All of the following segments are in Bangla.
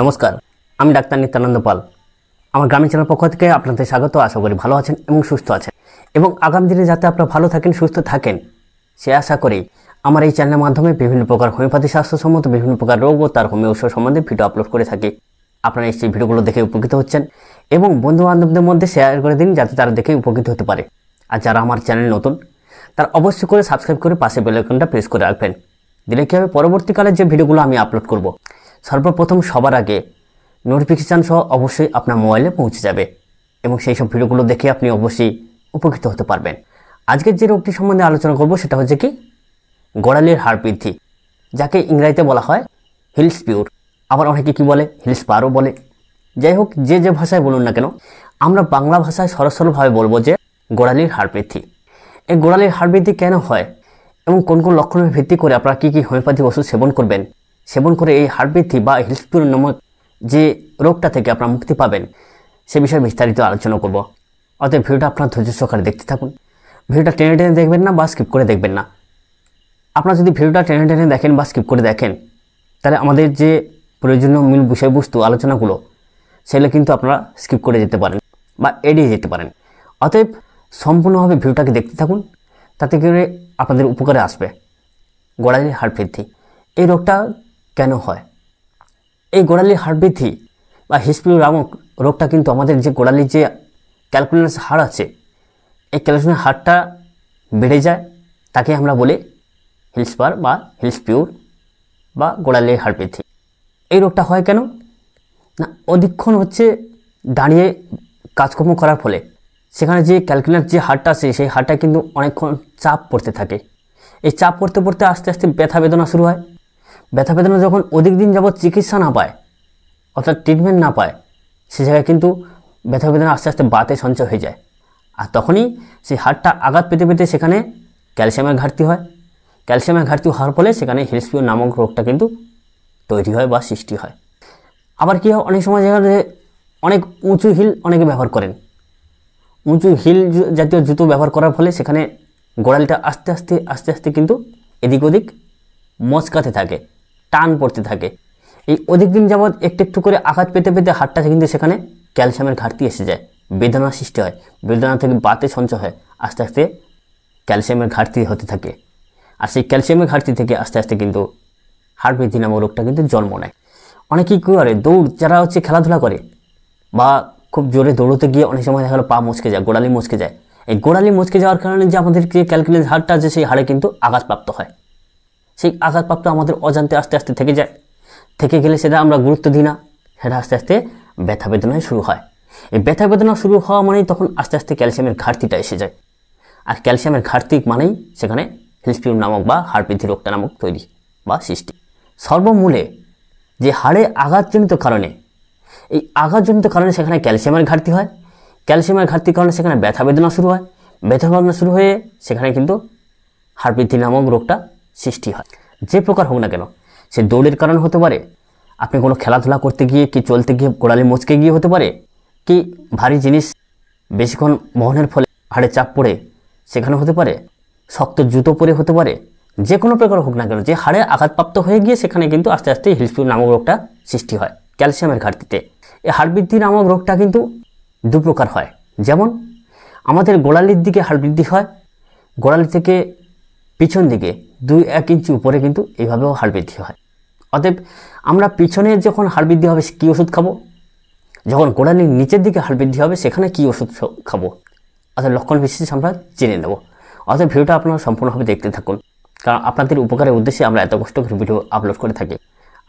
নমস্কার আমি ডাক্তার নিত্যানন্দ পাল আমার গ্রামীণ চ্যানেল পক্ষ থেকে আপনাদের স্বাগত আশা করি ভালো আছেন এবং সুস্থ আছেন এবং আগামী দিনে যাতে আপনারা ভালো থাকেন সুস্থ থাকেন সে আশা করি আমার এই চ্যানেলের মাধ্যমে বিভিন্ন প্রকার হোমিওপ্যাথি স্বাস্থ্যসম্মত বিভিন্ন প্রকার রোগ ও তার হোমিও ঔষধ সম্বন্ধে ভিডিও আপলোড করে থাকি আপনারা নিশ্চয়ই ভিডিওগুলো দেখে উপকৃত হচ্ছেন এবং বন্ধুবান্ধবদের মধ্যে শেয়ার করে দিন যাতে তারা দেখে উপকৃত হতে পারে আর যারা আমার চ্যানেল নতুন তারা অবশ্যই করে সাবস্ক্রাইব করে পাশে বেলাইকনটা প্রেস করে রাখবেন দিলে কী হবে পরবর্তীকালে যে ভিডিওগুলো আমি আপলোড করব সর্বপ্রথম সবার আগে নোটিফিকেশান সহ অবশ্যই আপনার মোবাইলে পৌঁছে যাবে এবং সেই সব ভিডিওগুলো দেখে আপনি অবশ্যই উপকৃত হতে পারবেন আজকের যে রোগটি সম্বন্ধে আলোচনা করব সেটা হচ্ছে কি গোড়ালির হাড় বৃদ্ধি যাকে ইংরাজিতে বলা হয় হিলস পিউর আবার অনেকে কি বলে হিলস পারও বলে যাই হোক যে যে ভাষায় বলুন না কেন আমরা বাংলা ভাষায় সরসরভাবে বলবো যে গোড়ালির হাড় বৃদ্ধি এই গোড়ালির হাড় বৃদ্ধি কেন হয় এবং কোন কোন লক্ষণের ভিত্তি করে আপনারা কী কী হোমিওপ্যাথি ওষুধ সেবন করবেন সেবন করে এই বৃদ্ধি বা হিলস্পিরো নামক যে রোগটা থেকে আপনারা মুক্তি পাবেন সে বিষয়ে বিস্তারিত আলোচনা করব অতএব ভিডিওটা আপনার ধৈর্য সহকারে দেখতে থাকুন ভিডিওটা টেনে টেনে দেখবেন না বা স্কিপ করে দেখবেন না আপনারা যদি ভিডিওটা টেনে টেনে দেখেন বা স্কিপ করে দেখেন তাহলে আমাদের যে প্রয়োজনীয় মূল বিষয়বস্তু আলোচনাগুলো সেগুলো কিন্তু আপনারা স্কিপ করে যেতে পারেন বা এড়িয়ে যেতে পারেন অতএব সম্পূর্ণভাবে ভিডিওটাকে দেখতে থাকুন তাতে করে আপনাদের উপকারে আসবে গোড়ালি হাড় বৃদ্ধি এই রোগটা কেন হয় এই গোড়ালির বৃদ্ধি বা নামক রোগটা কিন্তু আমাদের যে গোড়ালির যে ক্যালকুলেশন হাড় আছে এই ক্যালকুলাস হাড়টা বেড়ে যায় তাকে আমরা বলি হিলসপার বা হিলসপিউর বা গোড়ালির হাড়বৃদ্ধি এই রোগটা হয় কেন না অধিক্ষণ হচ্ছে দাঁড়িয়ে কাজকর্ম করার ফলে সেখানে যে ক্যালকুলার যে হাড়টা আছে সেই হাড়টা কিন্তু অনেকক্ষণ চাপ পড়তে থাকে এই চাপ পড়তে পড়তে আস্তে আস্তে ব্যথা বেদনা শুরু হয় ব্যথা বেদনা যখন অধিক দিন যাবৎ চিকিৎসা না পায় অর্থাৎ ট্রিটমেন্ট না পায় সে জায়গায় কিন্তু ব্যথা বেদনা আস্তে আস্তে বাতে সঞ্চয় হয়ে যায় আর তখনই সেই হাড়টা আঘাত পেতে পেতে সেখানে ক্যালসিয়ামের ঘাটতি হয় ক্যালসিয়ামের ঘাটতি হওয়ার ফলে সেখানে হিলসপিও নামক রোগটা কিন্তু তৈরি হয় বা সৃষ্টি হয় আবার কী হয় অনেক সময় যেখানে অনেক উঁচু হিল অনেকে ব্যবহার করেন উঁচু হিল জাতীয় জুতো ব্যবহার করার ফলে সেখানে গোড়ালিটা আস্তে আস্তে আস্তে আস্তে কিন্তু এদিক ওদিক মচকাতে থাকে টান পড়তে থাকে এই অধিক দিন যাবৎ একটু একটু করে আঘাত পেতে পেতে হাতটা কিন্তু সেখানে ক্যালসিয়ামের ঘাটতি এসে যায় বেদনা সৃষ্টি হয় বেদনা থেকে বাতে সঞ্চয় হয় আস্তে আস্তে ক্যালসিয়ামের ঘাটতি হতে থাকে আর সেই ক্যালসিয়ামের ঘাটতি থেকে আস্তে আস্তে কিন্তু হার্ট বৃদ্ধি নামক রোগটা কিন্তু জন্ম নেয় অনেকেই কী করে দৌড় যারা হচ্ছে খেলাধুলা করে বা খুব জোরে দৌড়তে গিয়ে অনেক সময় দেখা গেলো পা মচকে যায় গোড়ালি মচকে যায় এই গোড়ালি মচকে যাওয়ার কারণে যে আমাদের যে ক্যালকুলেন্স হাড়টা আছে সেই হাড়ে কিন্তু আঘাতপ্রাপ্ত হয় সেই আঘাতপ্রাপ্ত আমাদের অজান্তে আস্তে আস্তে থেকে যায় থেকে গেলে সেটা আমরা গুরুত্ব দিই না সেটা আস্তে আস্তে ব্যথা বেদনায় শুরু হয় এই ব্যথা বেদনা শুরু হওয়া মানেই তখন আস্তে আস্তে ক্যালসিয়ামের ঘাটতিটা এসে যায় আর ক্যালসিয়ামের ঘাটতি মানেই সেখানে হিলসপিউম নামক বা হাড় বৃদ্ধি রোগটা নামক তৈরি বা সৃষ্টি সর্বমূলে যে হাড়ে আঘাতজনিত কারণে এই আঘাতজনিত কারণে সেখানে ক্যালসিয়ামের ঘাটতি হয় ক্যালসিয়ামের ঘাটতির কারণে সেখানে ব্যথা বেদনা শুরু হয় ব্যথা বেদনা শুরু হয়ে সেখানে কিন্তু হাড় বৃদ্ধি নামক রোগটা সৃষ্টি হয় যে প্রকার হোক না কেন সে দৌড়ের কারণ হতে পারে আপনি কোনো খেলাধুলা করতে গিয়ে কি চলতে গিয়ে গোড়ালি মচকে গিয়ে হতে পারে কি ভারী জিনিস বেশিক্ষণ বহনের ফলে হাড়ে চাপ পড়ে সেখানে হতে পারে শক্ত জুতো পরে হতে পারে যে কোনো প্রকার হোক না কেন যে হাড়ে আঘাতপ্রাপ্ত হয়ে গিয়ে সেখানে কিন্তু আস্তে আস্তে হিলস্পিউ নামক রোগটা সৃষ্টি হয় ক্যালসিয়ামের ঘাটতিতে এই হাড়বৃদ্ধি নামক রোগটা কিন্তু দু প্রকার হয় যেমন আমাদের গোড়ালির দিকে হাড় বৃদ্ধি হয় গোড়ালি থেকে পিছন দিকে দুই এক ইঞ্চি উপরে কিন্তু এইভাবেও হাড় বৃদ্ধি হয় অতএব আমরা পিছনে যখন হাড় বৃদ্ধি হবে কী ওষুধ খাবো যখন গোড়ালির নিচের দিকে হাড় বৃদ্ধি হবে সেখানে কী ওষুধ খাবো অর্থাৎ লক্ষণ বিশেষ আমরা জেনে নেব অর্থাৎ ভিডিওটা আপনারা সম্পূর্ণভাবে দেখতে থাকুন কারণ আপনাদের উপকারের উদ্দেশ্যে আমরা এত কষ্ট করে ভিডিও আপলোড করে থাকি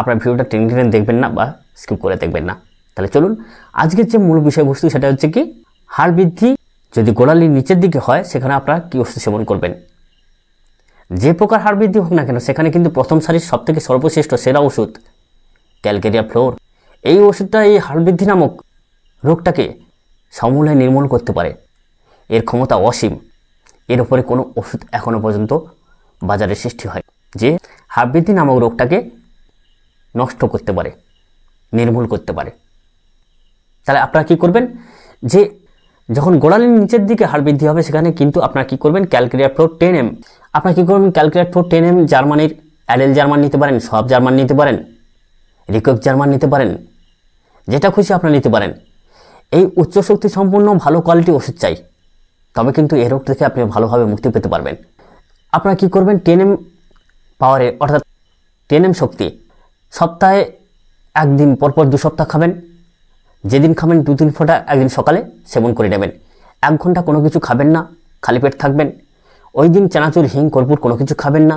আপনার ভিডিওটা ট্রেন ট্রেন দেখবেন না বা স্কিপ করে দেখবেন না তাহলে চলুন আজকের যে মূল বিষয়বস্তু সেটা হচ্ছে কি হাড় বৃদ্ধি যদি গোড়ালির নিচের দিকে হয় সেখানে আপনারা কী ওষুধ সেবন করবেন যে প্রকার হার বৃদ্ধি হোক না কেন সেখানে কিন্তু প্রথম সারির সব থেকে সর্বশ্রেষ্ঠ সেরা ওষুধ ক্যালকেরিয়া ফ্লোর এই ওষুধটা এই হার বৃদ্ধি নামক রোগটাকে সমূলে নির্মূল করতে পারে এর ক্ষমতা অসীম এর উপরে কোনো ওষুধ এখনও পর্যন্ত বাজারে সৃষ্টি হয় যে বৃদ্ধি নামক রোগটাকে নষ্ট করতে পারে নির্মূল করতে পারে তাহলে আপনারা কি করবেন যে যখন গোড়ালির নিচের দিকে হাড় বৃদ্ধি হবে সেখানে কিন্তু আপনারা কি করবেন ক্যালকেরিয়া ফ্লোর টেন এম আপনারা কী করবেন ক্যালকুলেট ফোর টেন এম জার্মানির অ্যাডেল জার্মান নিতে পারেন সব জার্মান নিতে পারেন রিকক জার্মান নিতে পারেন যেটা খুশি আপনারা নিতে পারেন এই উচ্চ শক্তি সম্পন্ন ভালো কোয়ালিটি ওষুধ চাই তবে কিন্তু এ রোগ থেকে আপনি ভালোভাবে মুক্তি পেতে পারবেন আপনারা কী করবেন টেন এম পাওয়ারে অর্থাৎ টেন এম শক্তি সপ্তাহে একদিন পরপর দু সপ্তাহ খাবেন যেদিন খাবেন দু তিন ফোঁটা একদিন সকালে সেবন করে নেবেন এক ঘন্টা কোনো কিছু খাবেন না খালি পেট থাকবেন ওই দিন চানাচুর হিং কর্পূর কোনো কিছু খাবেন না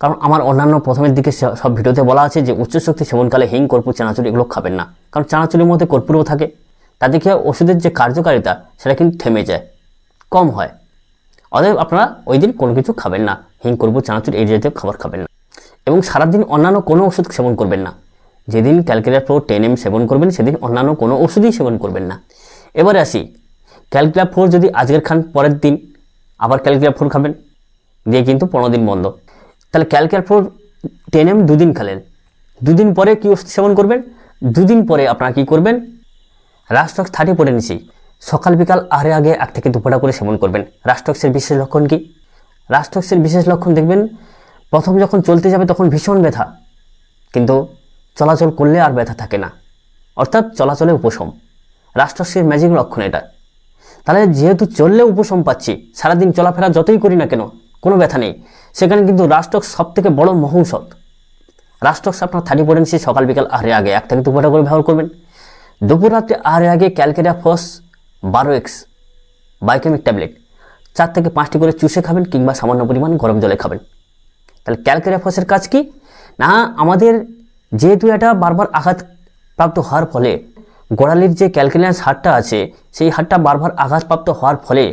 কারণ আমার অন্যান্য প্রথমের দিকে সব ভিডিওতে বলা আছে যে উচ্চ শক্তি সেবনকালে হিং কর্পূর চানাচুর এগুলো খাবেন না কারণ চানাচুরের মধ্যে কর্পূরও থাকে তাতে কি ওষুধের যে কার্যকারিতা সেটা কিন্তু থেমে যায় কম হয় অতএব আপনারা ওই দিন কোনো কিছু খাবেন না হিং কর্পূর চানাচুর এই জাতীয় খাবার খাবেন না এবং সারাদিন অন্যান্য কোনো ওষুধ সেবন করবেন না যেদিন ক্যালকুলার প্রো টেন এম সেবন করবেন সেদিন অন্যান্য কোনো ওষুধই সেবন করবেন না এবারে আসি ক্যালকুলার ফোর যদি আজকের খান পরের দিন আবার ক্যালকুলার ফ্রুট খাবেন দিয়ে কিন্তু পনেরো দিন বন্ধ তাহলে ক্যালকুলার ফ্রুট টেন এম দুদিন খেলেন দুদিন পরে কী ওষুধ সেবন করবেন দুদিন পরে আপনারা কী করবেন রাষ্ট্রক্স থার্টি পড়ে নিচ্ছি সকাল বিকাল আরে আগে এক থেকে দুপুরা করে সেবন করবেন রাষ্ট্রক্সের বিশেষ লক্ষণ কি রাষ্ট্রক্সের বিশেষ লক্ষণ দেখবেন প্রথম যখন চলতে যাবে তখন ভীষণ ব্যথা কিন্তু চলাচল করলে আর ব্যথা থাকে না অর্থাৎ চলাচলে উপশম রাষ্ট্রশ্রীর ম্যাজিক লক্ষণ এটা তাহলে যেহেতু চললে উপশম পাচ্ছি সারাদিন চলাফেরা যতই করি না কেন কোনো ব্যথা নেই সেখানে কিন্তু রাষ্ট্রক সব থেকে বড় মহৌষধ রাষ্ট্রক আপনার থার্টি সে সকাল বিকাল আহারে আগে এক থেকে দুপুরটা করে ব্যবহার করবেন দুপুর রাত্রে আহারে আগে ক্যালকেরিয়া ফস বারো এক্স বায়োকেমিক ট্যাবলেট চার থেকে পাঁচটি করে চুষে খাবেন কিংবা সামান্য পরিমাণ গরম জলে খাবেন তাহলে ক্যালকেরিয়া ফসের কাজ কি না আমাদের যেহেতু এটা বারবার আঘাত প্রাপ্ত হওয়ার ফলে গোড়ালির যে ক্যালকুলিয়াস হাড়টা আছে সেই হাড়টা বারবার আঘাতপ্রাপ্ত হওয়ার ফলে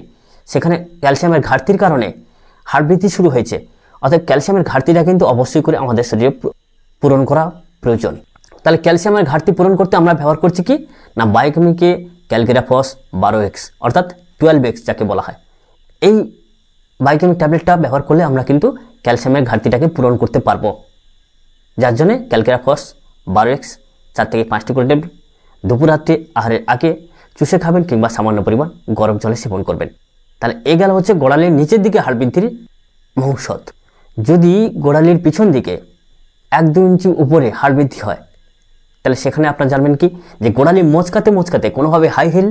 সেখানে ক্যালসিয়ামের ঘাটতির কারণে হাড় বৃদ্ধি শুরু হয়েছে অর্থাৎ ক্যালসিয়ামের ঘাটতিটা কিন্তু অবশ্যই করে আমাদের শরীরে পূরণ করা প্রয়োজন তাহলে ক্যালসিয়ামের ঘাটতি পূরণ করতে আমরা ব্যবহার করছি কি না বায়োকেমিকে ক্যালকেরাফস বারো এক্স অর্থাৎ টুয়েলভ এক্স যাকে বলা হয় এই বায়োকেমিক ট্যাবলেটটা ব্যবহার করলে আমরা কিন্তু ক্যালসিয়ামের ঘাটতিটাকে পূরণ করতে পারবো যার জন্যে ক্যালকেরাফস বারো এক্স চার থেকে পাঁচটি করে ট্যাবলেট দুপুরাতে আহারের আগে চুষে খাবেন কিংবা সামান্য পরিমাণ গরম জলে সেবন করবেন তাহলে এ গেল হচ্ছে গোড়ালির নিচের দিকে হাড় বৃদ্ধির মৌষধ যদি গোড়ালির পিছন দিকে এক দু ইঞ্চি উপরে হাড় বৃদ্ধি হয় তাহলে সেখানে আপনারা জানবেন কি যে গোড়ালি মোচকাতে মোচকাতে কোনোভাবে হাই হিল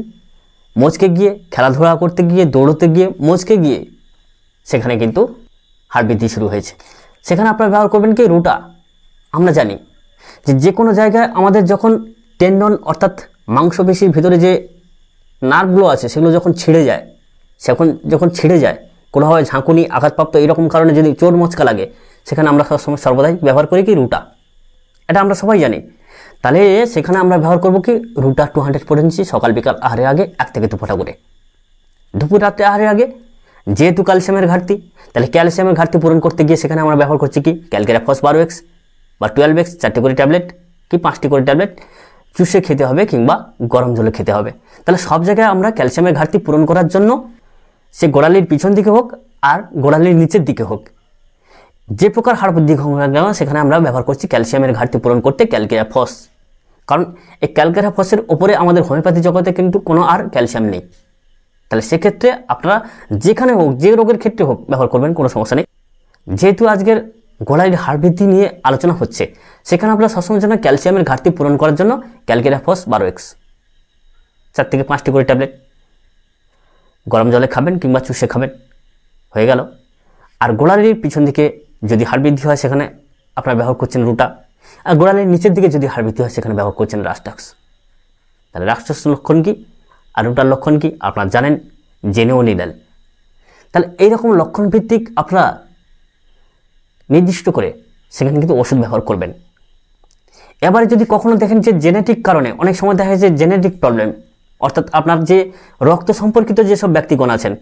মোচকে গিয়ে খেলাধুলা করতে গিয়ে দৌড়তে গিয়ে মোচকে গিয়ে সেখানে কিন্তু হাড় বৃদ্ধি শুরু হয়েছে সেখানে আপনারা ব্যবহার করবেন কি রুটা আমরা জানি যে যে কোনো জায়গায় আমাদের যখন টেন্ডন অর্থাৎ মাংসপেশির ভিতরে যে নার্ভগুলো আছে সেগুলো যখন ছিঁড়ে যায় সেখন যখন ছিঁড়ে যায় কোনোভাবে ঝাঁকুনি আঘাতপ্রাপ্ত এরকম কারণে যদি চোর মচকা লাগে সেখানে আমরা সবসময় সর্বদাই ব্যবহার করি কি রুটা এটা আমরা সবাই জানি তাহলে সেখানে আমরা ব্যবহার করব কি রুটা টু হান্ড্রেড পর্যন্ত সকাল বিকাল আহারের আগে এক থেকে দু করে দুপুর রাত্রে আহারের আগে যেহেতু ক্যালসিয়ামের ঘাটতি তাহলে ক্যালসিয়ামের ঘাটতি পূরণ করতে গিয়ে সেখানে আমরা ব্যবহার করছি কি ক্যালকেরা বারো এক্স বা টুয়েলভ এক্স চারটে করে ট্যাবলেট কি পাঁচটি করে ট্যাবলেট চুষে খেতে হবে কিংবা গরম জলে খেতে হবে তাহলে সব জায়গায় আমরা ক্যালসিয়ামের ঘাটতি পূরণ করার জন্য সে গোড়ালির পিছন দিকে হোক আর গোড়ালির নিচের দিকে হোক যে প্রকার হাড় বৃদ্ধি সেখানে আমরা ব্যবহার করছি ক্যালসিয়ামের ঘাটতি পূরণ করতে ক্যালকেরিয়া ফস কারণ এই ক্যালকেরা ফসের ওপরে আমাদের হোমিওপ্যাথি জগতে কিন্তু কোনো আর ক্যালসিয়াম নেই তাহলে সেক্ষেত্রে আপনারা যেখানে হোক যে রোগের ক্ষেত্রে হোক ব্যবহার করবেন কোনো সমস্যা নেই যেহেতু আজকের গলায় হাড় বৃদ্ধি নিয়ে আলোচনা হচ্ছে সেখানে আপনারা সবসময় জন্য ক্যালসিয়ামের ঘাটতি পূরণ করার জন্য ক্যালকেরাফস বারো এক্স চার থেকে পাঁচটি করে ট্যাবলেট গরম জলে খাবেন কিংবা চুষে খাবেন হয়ে গেল আর গোড়ালির পিছন দিকে যদি হাড় বৃদ্ধি হয় সেখানে আপনারা ব্যবহার করছেন রুটা আর গোড়ালির নিচের দিকে যদি হাড় বৃদ্ধি হয় সেখানে ব্যবহার করছেন রাস্টাক্স তাহলে রাস্টাক্স লক্ষণ কী আর রুটার লক্ষণ কী আপনারা জানেন জেনেও নিলেন তাহলে এইরকম লক্ষণভিত্তিক আপনারা নির্দিষ্ট করে সেখানে কিন্তু ওষুধ ব্যবহার করবেন এবারে যদি কখনও দেখেন যে জেনেটিক কারণে অনেক সময় দেখা যায় যে জেনেটিক প্রবলেম অর্থাৎ আপনার যে রক্ত সম্পর্কিত যেসব ব্যক্তিগণ আছেন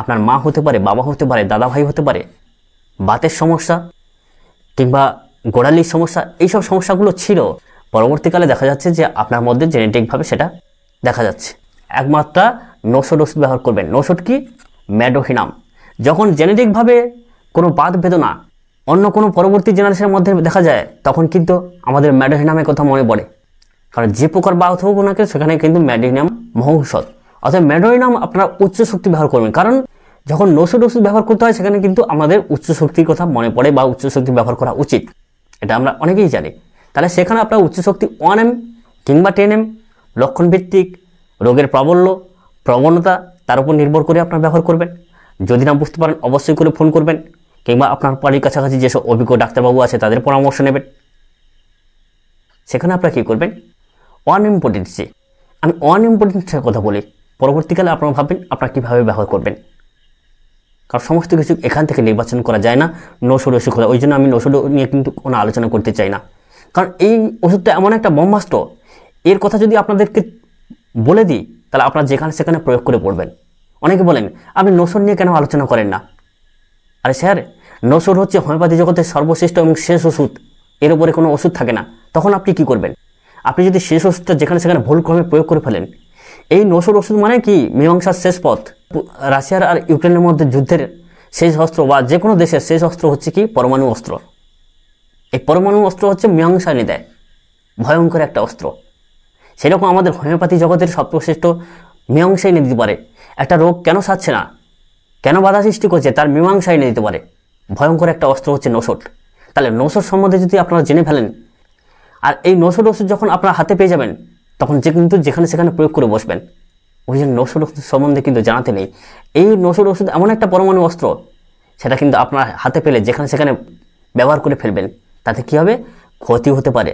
আপনার মা হতে পারে বাবা হতে পারে দাদা ভাই হতে পারে বাতের সমস্যা কিংবা গোড়ালির সমস্যা এইসব সমস্যাগুলো ছিল পরবর্তীকালে দেখা যাচ্ছে যে আপনার মধ্যে জেনেটিকভাবে সেটা দেখা যাচ্ছে একমাত্র নৌষধ ওষুধ ব্যবহার করবেন নৌষধ কি ম্যাডোহিনাম যখন জেনেটিকভাবে কোনো বাদ বেদনা অন্য কোনো পরবর্তী জেনারেশনের মধ্যে দেখা যায় তখন কিন্তু আমাদের ম্যাডোহিনামের কথা মনে পড়ে কারণ যে প্রকার বাহত হোক ওনাকে সেখানে কিন্তু ম্যাডোহিনাম মহৌষধ অর্থাৎ ম্যাডোহিনাম আপনারা উচ্চ শক্তি ব্যবহার করবেন কারণ যখন নৌষধ ওষুধ ব্যবহার করতে হয় সেখানে কিন্তু আমাদের উচ্চ শক্তির কথা মনে পড়ে বা উচ্চ শক্তি ব্যবহার করা উচিত এটা আমরা অনেকেই জানি তাহলে সেখানে আপনার উচ্চ শক্তি ওয়ান এম কিংবা টেন এম লক্ষণভিত্তিক রোগের প্রাবল্য প্রবণতা তার উপর নির্ভর করে আপনার ব্যবহার করবেন যদি না বুঝতে পারেন অবশ্যই করে ফোন করবেন কিংবা আপনার বাড়ির কাছাকাছি যেসব অভিজ্ঞ ডাক্তারবাবু আছে তাদের পরামর্শ নেবেন সেখানে আপনারা কী করবেন অনইম্পর্টেন্সি আমি অনইম্পর্টেন্সের কথা বলি পরবর্তীকালে আপনারা ভাববেন আপনারা কীভাবে ব্যবহার করবেন কারণ সমস্ত কিছু এখান থেকে নির্বাচন করা যায় না নৌষধ ওষুধ ওই জন্য আমি নৌষধ নিয়ে কিন্তু কোনো আলোচনা করতে চাই না কারণ এই ওষুধটা এমন একটা ব্রহ্মাস্ত্র এর কথা যদি আপনাদেরকে বলে দিই তাহলে আপনারা যেখানে সেখানে প্রয়োগ করে পড়বেন অনেকে বলেন আপনি নৌষধ নিয়ে কেন আলোচনা করেন না আরে স্যার নসর হচ্ছে হোমিওপ্যাথি জগতের সর্বশ্রেষ্ঠ এবং শেষ ওষুধ এর উপরে কোনো ওষুধ থাকে না তখন আপনি কি করবেন আপনি যদি শেষ ওষুধটা যেখানে সেখানে ভুল ক্রমে প্রয়োগ করে ফেলেন এই নসর ওষুধ মানে কি মীমাংসার শেষ পথ রাশিয়ার আর ইউক্রেনের মধ্যে যুদ্ধের শেষ অস্ত্র বা যে কোনো দেশের শেষ অস্ত্র হচ্ছে কি পরমাণু অস্ত্র এই পরমাণু অস্ত্র হচ্ছে মীমাংসা এনে দেয় ভয়ঙ্কর একটা অস্ত্র সেরকম আমাদের হোমিওপ্যাথি জগতের সর্বশ্রেষ্ঠ মীমাংসা এনে দিতে পারে একটা রোগ কেন সারছে না কেন বাধা সৃষ্টি করছে তার মীমাংসা এনে দিতে পারে ভয়ঙ্কর একটা অস্ত্র হচ্ছে নৌসট তাহলে নৌসট সম্বন্ধে যদি আপনারা জেনে ফেলেন আর এই নৌসট ওষুধ যখন আপনার হাতে পেয়ে যাবেন তখন যে কিন্তু যেখানে সেখানে প্রয়োগ করে বসবেন ওই যে নৌসট ওষুধ সম্বন্ধে কিন্তু জানাতে নেই এই নৌসট ওষুধ এমন একটা পরমাণু অস্ত্র সেটা কিন্তু আপনার হাতে পেলে যেখানে সেখানে ব্যবহার করে ফেলবেন তাতে কী হবে ক্ষতি হতে পারে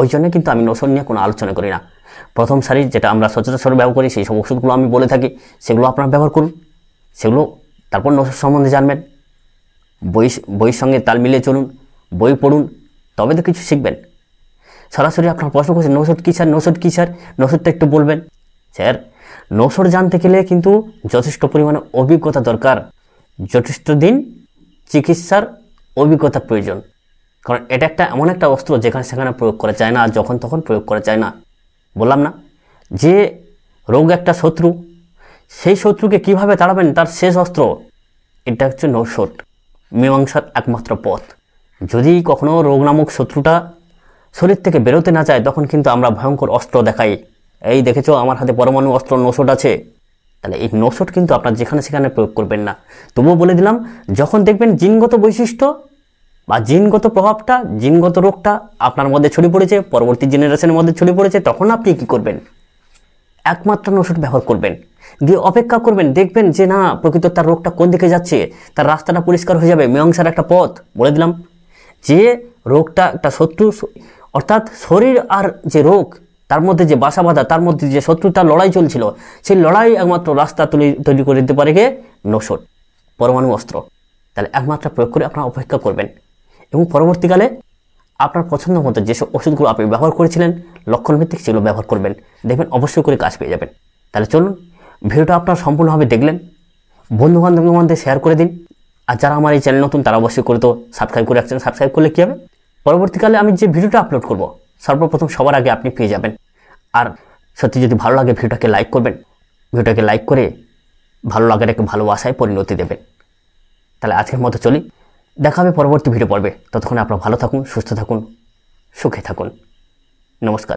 ওই জন্য কিন্তু আমি নসর নিয়ে কোনো আলোচনা করি না প্রথম সারির যেটা আমরা সচেতন ব্যবহার করি সেই সব ওষুধগুলো আমি বলে থাকি সেগুলো আপনারা ব্যবহার করুন সেগুলো তারপর নসর সম্বন্ধে জানবেন বই বইয়ের সঙ্গে তাল মিলিয়ে চলুন বই পড়ুন তবে তো কিছু শিখবেন সরাসরি আপনার প্রশ্ন করছেন নৌষধ কী স্যার নৌষধ কী স্যার নৌষধটা একটু বলবেন স্যার নৌসট জানতে গেলে কিন্তু যথেষ্ট পরিমাণে অভিজ্ঞতা দরকার যথেষ্ট দিন চিকিৎসার অভিজ্ঞতা প্রয়োজন কারণ এটা একটা এমন একটা অস্ত্র যেখানে সেখানে প্রয়োগ করা যায় না আর যখন তখন প্রয়োগ করা যায় না বললাম না যে রোগ একটা শত্রু সেই শত্রুকে কিভাবে তাড়াবেন তার শেষ অস্ত্র এটা হচ্ছে নৌশট মীমাংসার একমাত্র পথ যদি কখনও রোগ নামক শত্রুটা শরীর থেকে বেরোতে না চায় তখন কিন্তু আমরা ভয়ঙ্কর অস্ত্র দেখাই এই দেখেছ আমার হাতে পরমাণু অস্ত্র নৌশট আছে তাহলে এই নৌশট কিন্তু আপনার যেখানে সেখানে প্রয়োগ করবেন না তবুও বলে দিলাম যখন দেখবেন জিনগত বৈশিষ্ট্য বা জিনগত প্রভাবটা জিনগত রোগটা আপনার মধ্যে ছড়িয়ে পড়েছে পরবর্তী জেনারেশনের মধ্যে ছড়িয়ে পড়েছে তখন আপনি কী করবেন একমাত্র ওষুধ ব্যবহার করবেন দিয়ে অপেক্ষা করবেন দেখবেন যে না প্রকৃত তার রোগটা কোন দিকে যাচ্ছে তার রাস্তাটা পরিষ্কার হয়ে যাবে মীমাংসার একটা পথ বলে দিলাম যে রোগটা একটা শত্রু অর্থাৎ শরীর আর যে রোগ তার মধ্যে যে বাসা বাঁধা তার মধ্যে যে শত্রুতার লড়াই চলছিল সেই লড়াই একমাত্র রাস্তা তুলি তৈরি করে দিতে পারে গে নৌশট পরমাণু অস্ত্র তাহলে একমাত্র প্রয়োগ করে আপনারা অপেক্ষা করবেন এবং পরবর্তীকালে আপনার পছন্দ মতো যেসব ওষুধগুলো আপনি ব্যবহার করেছিলেন লক্ষণভিত্তিক সেগুলো ব্যবহার করবেন দেখবেন অবশ্যই করে কাজ পেয়ে যাবেন তাহলে চলুন ভিডিওটা আপনার সম্পূর্ণভাবে দেখলেন বন্ধু বান্ধবদের মধ্যে শেয়ার করে দিন আর যারা আমার এই চ্যানেল নতুন তারা অবশ্যই করে তো সাবস্ক্রাইব করে রাখছেন সাবস্ক্রাইব করলে কী হবে পরবর্তীকালে আমি যে ভিডিওটা আপলোড করব সর্বপ্রথম সবার আগে আপনি পেয়ে যাবেন আর সত্যি যদি ভালো লাগে ভিডিওটাকে লাইক করবেন ভিডিওটাকে লাইক করে ভালো লাগাটাকে ভালোবাসায় পরিণতি দেবেন তাহলে আজকের মতো চলি দেখা হবে পরবর্তী ভিডিও পর্বে ততক্ষণ আপনারা ভালো থাকুন সুস্থ থাকুন সুখে থাকুন নমস্কার